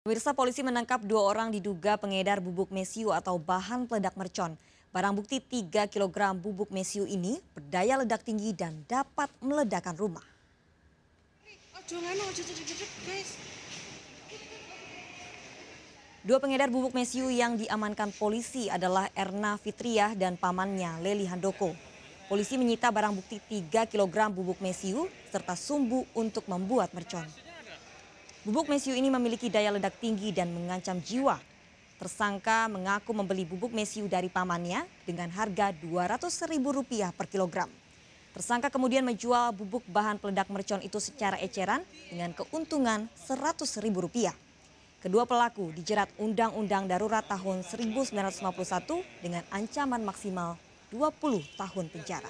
Pemirsa polisi menangkap dua orang diduga pengedar bubuk mesiu atau bahan peledak mercon. Barang bukti 3 kg bubuk mesiu ini berdaya ledak tinggi dan dapat meledakkan rumah. Dua pengedar bubuk mesiu yang diamankan polisi adalah Erna Fitriah dan pamannya Leli Handoko. Polisi menyita barang bukti 3 kg bubuk mesiu serta sumbu untuk membuat mercon. Bubuk mesiu ini memiliki daya ledak tinggi dan mengancam jiwa. Tersangka mengaku membeli bubuk mesiu dari pamannya dengan harga Rp200.000 per kilogram. Tersangka kemudian menjual bubuk bahan peledak mercon itu secara eceran dengan keuntungan Rp100.000. Kedua pelaku dijerat Undang-Undang Darurat tahun 1951 dengan ancaman maksimal 20 tahun penjara.